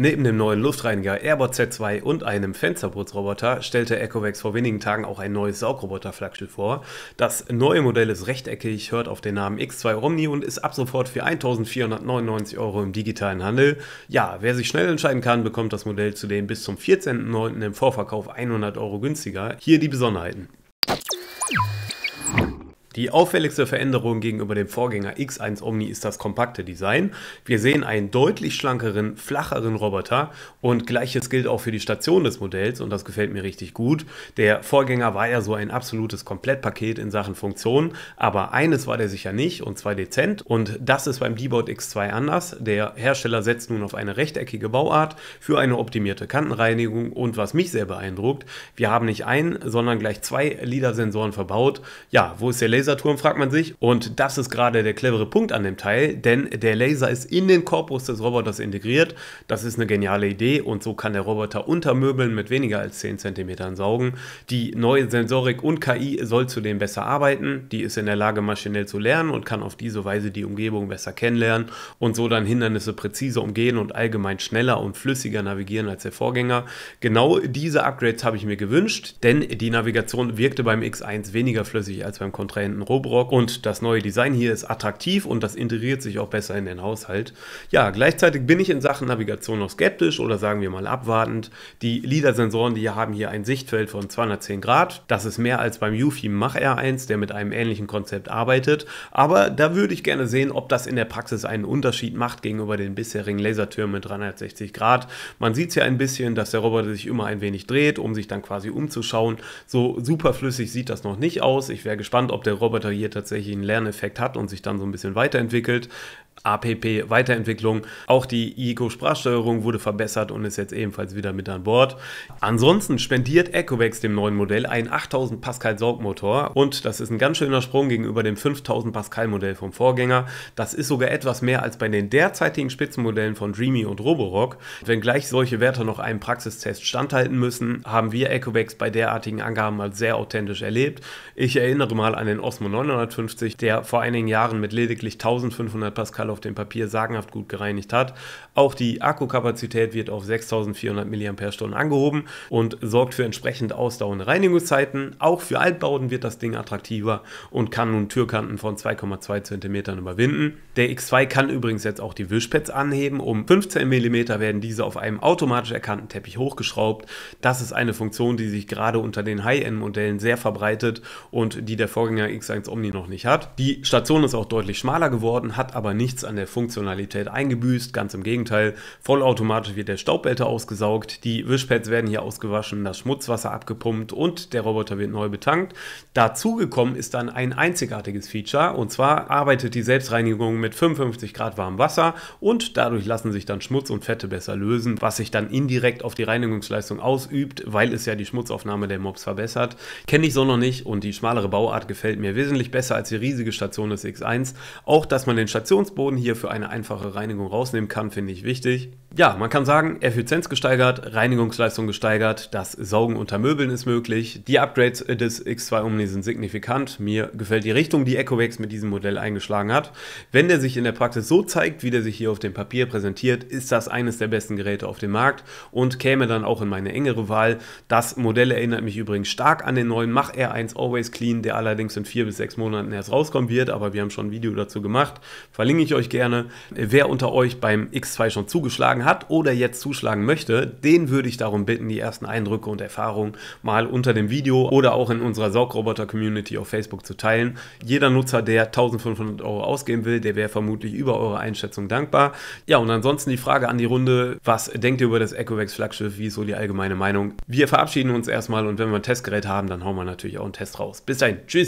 Neben dem neuen Luftreiniger Airbot Z2 und einem Fensterputzroboter stellte Ecovacs vor wenigen Tagen auch ein neues Saugroboter-Flaggschiff vor. Das neue Modell ist rechteckig, hört auf den Namen X2 Romni und ist ab sofort für 1499 Euro im digitalen Handel. Ja, wer sich schnell entscheiden kann, bekommt das Modell zudem bis zum 14.09. im Vorverkauf 100 Euro günstiger. Hier die Besonderheiten. Die auffälligste Veränderung gegenüber dem Vorgänger X1 Omni ist das kompakte Design. Wir sehen einen deutlich schlankeren, flacheren Roboter und gleiches gilt auch für die Station des Modells und das gefällt mir richtig gut. Der Vorgänger war ja so ein absolutes Komplettpaket in Sachen Funktionen, aber eines war der sicher nicht und zwar dezent und das ist beim D-Board X2 anders. Der Hersteller setzt nun auf eine rechteckige Bauart für eine optimierte Kantenreinigung und was mich sehr beeindruckt, wir haben nicht einen, sondern gleich zwei LIDAR-Sensoren verbaut. Ja, wo ist der Laser? Laserturm, fragt man sich. Und das ist gerade der clevere Punkt an dem Teil, denn der Laser ist in den Korpus des Roboters integriert. Das ist eine geniale Idee und so kann der Roboter unter Möbeln mit weniger als 10 cm saugen. Die neue Sensorik und KI soll zudem besser arbeiten. Die ist in der Lage, maschinell zu lernen und kann auf diese Weise die Umgebung besser kennenlernen und so dann Hindernisse präzise umgehen und allgemein schneller und flüssiger navigieren als der Vorgänger. Genau diese Upgrades habe ich mir gewünscht, denn die Navigation wirkte beim X1 weniger flüssig als beim Kontrahenten in Robrock und das neue Design hier ist attraktiv und das integriert sich auch besser in den Haushalt. Ja, gleichzeitig bin ich in Sachen Navigation noch skeptisch oder sagen wir mal abwartend. Die LIDAR-Sensoren, die haben hier ein Sichtfeld von 210 Grad. Das ist mehr als beim Ufi Mach R1, der mit einem ähnlichen Konzept arbeitet. Aber da würde ich gerne sehen, ob das in der Praxis einen Unterschied macht gegenüber den bisherigen Lasertürmen mit 360 Grad. Man sieht es ja ein bisschen, dass der Roboter sich immer ein wenig dreht, um sich dann quasi umzuschauen. So superflüssig sieht das noch nicht aus. Ich wäre gespannt, ob der Roboter Roboter hier tatsächlich einen Lerneffekt hat und sich dann so ein bisschen weiterentwickelt. APP Weiterentwicklung. Auch die IECO Sprachsteuerung wurde verbessert und ist jetzt ebenfalls wieder mit an Bord. Ansonsten spendiert EcoVex dem neuen Modell einen 8000 Pascal Saugmotor und das ist ein ganz schöner Sprung gegenüber dem 5000 Pascal Modell vom Vorgänger. Das ist sogar etwas mehr als bei den derzeitigen Spitzenmodellen von Dreamy und Roborock. Wenngleich solche Werte noch einem Praxistest standhalten müssen, haben wir EcoVex bei derartigen Angaben als sehr authentisch erlebt. Ich erinnere mal an den Osmo 950, der vor einigen Jahren mit lediglich 1500 Pascal Material auf dem Papier sagenhaft gut gereinigt hat. Auch die Akkukapazität wird auf 6400 mAh angehoben und sorgt für entsprechend ausdauernde Reinigungszeiten. Auch für Altbauten wird das Ding attraktiver und kann nun Türkanten von 2,2 cm überwinden. Der X2 kann übrigens jetzt auch die Wischpads anheben. Um 15 mm werden diese auf einem automatisch erkannten Teppich hochgeschraubt. Das ist eine Funktion, die sich gerade unter den High-End-Modellen sehr verbreitet und die der Vorgänger X1 Omni noch nicht hat. Die Station ist auch deutlich schmaler geworden, hat aber nichts nichts an der Funktionalität eingebüßt, ganz im Gegenteil. Vollautomatisch wird der Staubbehälter ausgesaugt, die Wischpads werden hier ausgewaschen, das Schmutzwasser abgepumpt und der Roboter wird neu betankt. Dazu gekommen ist dann ein einzigartiges Feature und zwar arbeitet die Selbstreinigung mit 55 Grad warmem Wasser und dadurch lassen sich dann Schmutz und Fette besser lösen, was sich dann indirekt auf die Reinigungsleistung ausübt, weil es ja die Schmutzaufnahme der Mobs verbessert. Kenne ich so noch nicht und die schmalere Bauart gefällt mir wesentlich besser als die riesige Station des X1. Auch, dass man den Stationsboden Methoden hier für eine einfache Reinigung rausnehmen kann, finde ich wichtig. Ja, man kann sagen, Effizienz gesteigert, Reinigungsleistung gesteigert, das Saugen unter Möbeln ist möglich. Die Upgrades des X2 Omni sind signifikant. Mir gefällt die Richtung, die EcoVax mit diesem Modell eingeschlagen hat. Wenn der sich in der Praxis so zeigt, wie der sich hier auf dem Papier präsentiert, ist das eines der besten Geräte auf dem Markt und käme dann auch in meine engere Wahl. Das Modell erinnert mich übrigens stark an den neuen Mach R1 Always Clean, der allerdings in vier bis sechs Monaten erst rauskommen wird, aber wir haben schon ein Video dazu gemacht. Verlinke ich euch gerne. Wer unter euch beim X2 schon zugeschlagen hat oder jetzt zuschlagen möchte, den würde ich darum bitten, die ersten Eindrücke und Erfahrungen mal unter dem Video oder auch in unserer Saugroboter-Community auf Facebook zu teilen. Jeder Nutzer, der 1500 Euro ausgeben will, der wäre vermutlich über eure Einschätzung dankbar. Ja, und ansonsten die Frage an die Runde, was denkt ihr über das Ecovacs-Flaggschiff? Wie ist so die allgemeine Meinung? Wir verabschieden uns erstmal und wenn wir ein Testgerät haben, dann hauen wir natürlich auch einen Test raus. Bis dahin, tschüss!